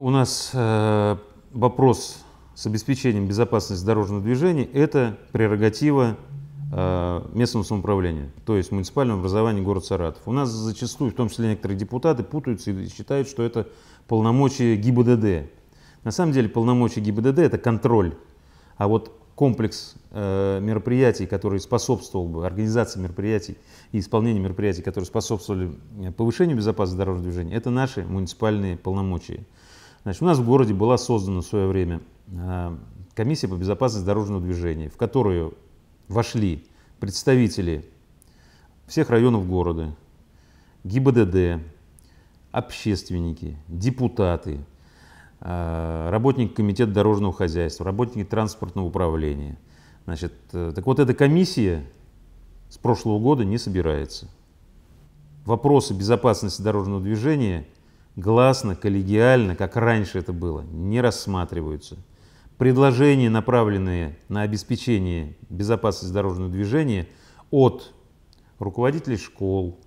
У нас э, вопрос с обеспечением безопасности дорожного движения – это прерогатива э, местного самоуправления, то есть муниципального образования город Саратов. У нас зачастую, в том числе некоторые депутаты, путаются и считают, что это полномочия ГИБДД. На самом деле полномочия ГИБДД – это контроль, а вот комплекс э, мероприятий, который способствовал бы организации мероприятий и исполнению мероприятий, которые способствовали э, повышению безопасности дорожного движения, это наши муниципальные полномочия. Значит, у нас в городе была создана в свое время э, комиссия по безопасности дорожного движения, в которую вошли представители всех районов города, ГИБДД, общественники, депутаты, э, работник комитета дорожного хозяйства, работники транспортного управления. Значит, э, так вот, эта комиссия с прошлого года не собирается. Вопросы безопасности дорожного движения – гласно, коллегиально, как раньше это было, не рассматриваются. Предложения, направленные на обеспечение безопасности дорожного движения от руководителей школ,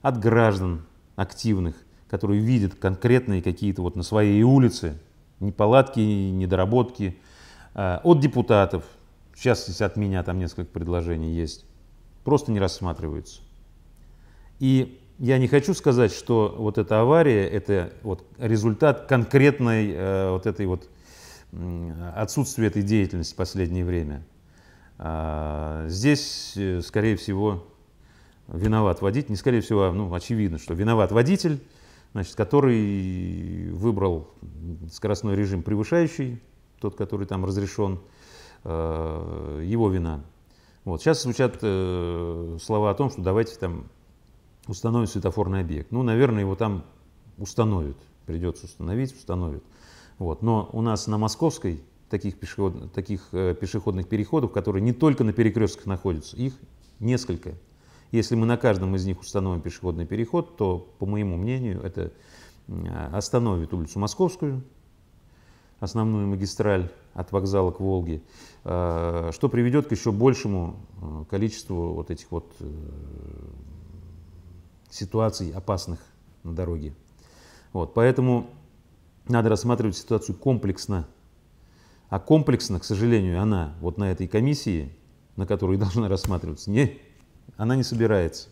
от граждан активных, которые видят конкретные какие-то вот на своей улице неполадки, недоработки, а, от депутатов, в частности от меня там несколько предложений есть, просто не рассматриваются. И я не хочу сказать, что вот эта авария – это вот результат конкретной э, вот этой вот отсутствия этой деятельности в последнее время. А, здесь, э, скорее всего, виноват водитель, не скорее всего, а, ну, очевидно, что виноват водитель, значит, который выбрал скоростной режим превышающий, тот, который там разрешен, э, его вина. Вот. Сейчас звучат э, слова о том, что давайте там установят светофорный объект. Ну, наверное, его там установят, придется установить, установят. Вот. Но у нас на Московской таких, пешеход, таких э, пешеходных переходов, которые не только на перекрестках находятся, их несколько. Если мы на каждом из них установим пешеходный переход, то, по моему мнению, это э, остановит улицу Московскую, основную магистраль от вокзала к Волге, э, что приведет к еще большему э, количеству вот этих вот ситуаций опасных на дороге. Вот, поэтому надо рассматривать ситуацию комплексно. А комплексно, к сожалению, она вот на этой комиссии, на которой должна рассматриваться, не, она не собирается.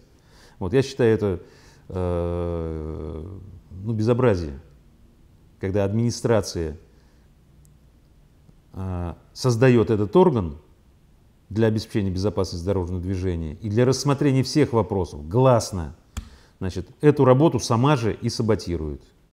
Вот я считаю это э, ну, безобразие, когда администрация э, создает этот орган для обеспечения безопасности дорожного движения и для рассмотрения всех вопросов гласно Значит, эту работу сама же и саботирует.